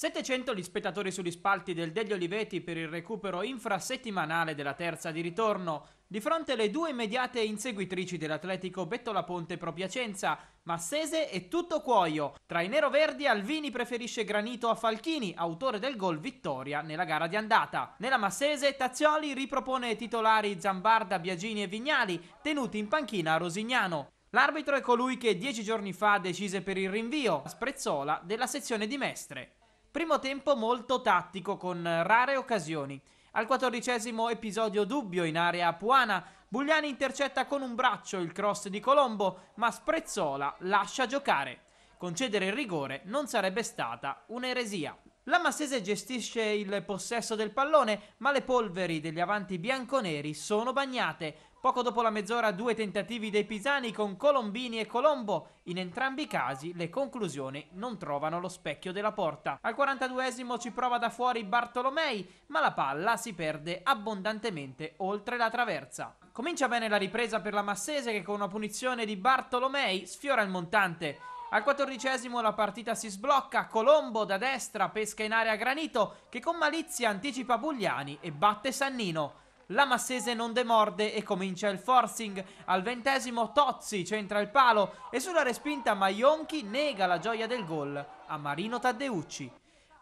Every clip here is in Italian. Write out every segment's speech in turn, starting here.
700 gli spettatori sugli spalti del Degli Oliveti per il recupero infrasettimanale della terza di ritorno, di fronte alle due immediate inseguitrici dell'Atletico Bettola Ponte Pro Piacenza, Massese e tutto cuoio. Tra i neroverdi Alvini preferisce Granito a Falchini, autore del gol vittoria nella gara di andata. Nella Massese Tazzioli ripropone titolari Zambarda, Biagini e Vignali, tenuti in panchina a Rosignano. L'arbitro è colui che dieci giorni fa decise per il rinvio, Sprezzola, della sezione di Mestre. Primo tempo molto tattico con rare occasioni. Al quattordicesimo episodio dubbio in area puana, Bugliani intercetta con un braccio il cross di Colombo, ma Sprezzola lascia giocare. Concedere il rigore non sarebbe stata un'eresia. La Massese gestisce il possesso del pallone, ma le polveri degli avanti bianconeri sono bagnate. Poco dopo la mezz'ora due tentativi dei pisani con Colombini e Colombo. In entrambi i casi le conclusioni non trovano lo specchio della porta. Al 42esimo ci prova da fuori Bartolomei, ma la palla si perde abbondantemente oltre la traversa. Comincia bene la ripresa per la Massese che con una punizione di Bartolomei sfiora il montante. Al quattordicesimo la partita si sblocca, Colombo da destra pesca in area Granito che con malizia anticipa Bugliani e batte Sannino la Massese non demorde e comincia il forcing. Al ventesimo Tozzi centra il palo e sulla respinta Maionchi nega la gioia del gol a Marino Taddeucci.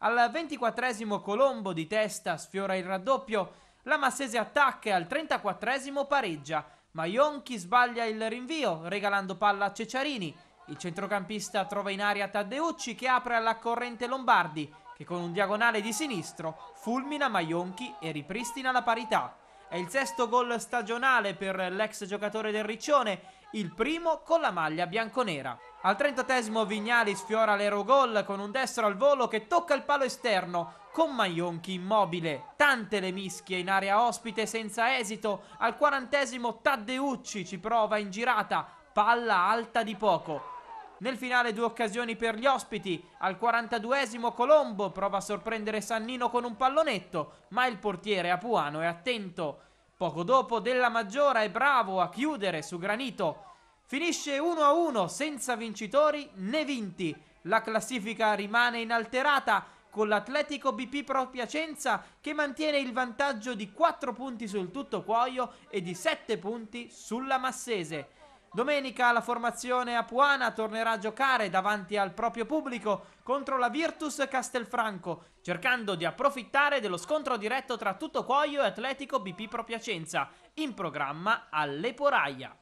Al ventiquattresimo Colombo di testa sfiora il raddoppio, la Massese attacca e al trentaquattresimo pareggia. Maionchi sbaglia il rinvio regalando palla a Ceciarini Il centrocampista trova in aria Taddeucci che apre alla corrente Lombardi che con un diagonale di sinistro fulmina Maionchi e ripristina la parità. È il sesto gol stagionale per l'ex giocatore del Riccione, il primo con la maglia bianconera. Al 38 Vignali sfiora l'Erogol con un destro al volo che tocca il palo esterno con Maionchi immobile. Tante le mischie in area ospite senza esito. Al 40 Taddeucci ci prova in girata, palla alta di poco. Nel finale due occasioni per gli ospiti, al 42esimo Colombo prova a sorprendere Sannino con un pallonetto, ma il portiere Apuano è attento. Poco dopo Della Maggiora è bravo a chiudere su Granito. Finisce 1-1 senza vincitori né vinti. La classifica rimane inalterata con l'Atletico BP Pro Piacenza che mantiene il vantaggio di 4 punti sul tutto cuoio e di 7 punti sulla Massese. Domenica la formazione apuana tornerà a giocare davanti al proprio pubblico contro la Virtus Castelfranco, cercando di approfittare dello scontro diretto tra Tutto Cuoio e Atletico BP Pro Piacenza, in programma all'Eporaia.